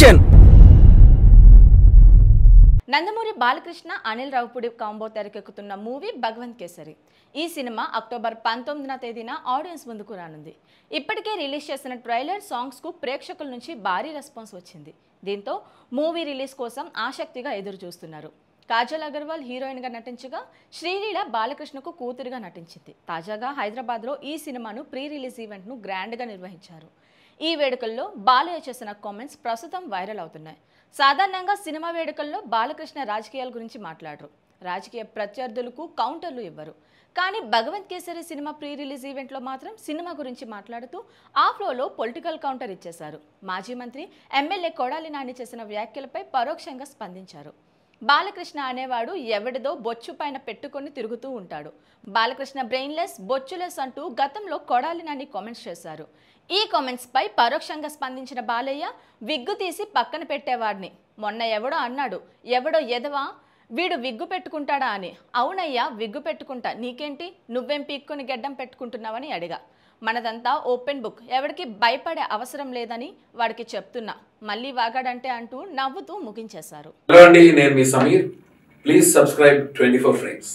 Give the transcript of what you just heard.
action Nandamuri Balakrishna Anil Ravipudi combo తెరకెక్కుతున్న movie Bhagavanth Kesari ఈ cinema October పంతొమ్మిదిన తేదీన ఆడియన్స్ ముందుకు రానుంది ఇప్పటికే రిలీజ్ చేసిన ట్రైలర్ సాంగ్స్కు ప్రేక్షకుల నుంచి భారీ రెస్పాన్స్ వచ్చింది దీంతో మూవీ రిలీజ్ కోసం ఆసక్తిగా ఎదురు చూస్తున్నారు కాజల్ అగర్వాల్ హీరోయిన్గా నటించగా శ్రీలీల బాలకృష్ణకు కూతురుగా నటించింది తాజాగా హైదరాబాద్లో ఈ సినిమాను ప్రీ రిలీజ్ ఈవెంట్ను గ్రాండ్గా నిర్వహించారు ఈ వేడుకల్లో బాలయ్య చేసిన కామెంట్స్ ప్రస్తుతం వైరల్ అవుతున్నాయి సాధారణంగా సినిమా వేడుకల్లో బాలకృష్ణ రాజకీయాల గురించి మాట్లాడరు రాజకీయ ప్రత్యర్థులకు కౌంటర్లు ఇవ్వరు కానీ Bhagavanth Kesari cinema pre release ఈవెంట్లో మాత్రం సినిమా గురించి మాట్లాడుతూ ఆ ఫ్లోలో పొలిటికల్ కౌంటర్ ఇచ్చేశారు మాజీ మంత్రి ఎమ్మెల్యే కొడాలి నాని చేసిన వ్యాఖ్యలపై పరోక్షంగా స్పందించారు బాలకృష్ణ అనేవాడు ఎవడిదో బొచ్చు పైన పెట్టుకొని తిరుగుతూ ఉంటాడు బాలకృష్ణ బ్రెయిన్లెస్ బొచ్చులెస్ అంటూ గతంలో కొడాలి నాని కామెంట్స్ చేశారు ఈ కామెంట్స్పై పరోక్షంగా స్పందించిన బాలయ్య విగ్గు తీసి పక్కన పెట్టేవాడిని మొన్న ఎవడో అన్నాడు ఎవడో ఎదవా వీడు విగ్గు పెట్టుకుంటాడా అని అవునయ్యా విగ్గు పెట్టుకుంటా నీకేంటి నువ్వేం పీక్కుని గెడ్డం పెట్టుకుంటున్నావని అడిగా మనదంతా ఓపెన్ బుక్ ఎవరికి భయపడే అవసరం లేదని వాడికి చెప్తున్నా మళ్ళీ వాగాడంటే అంటూ నవ్వుతూ ముగించేశారు హలో అండి నేను మీ Sameer please subscribe twenty four friends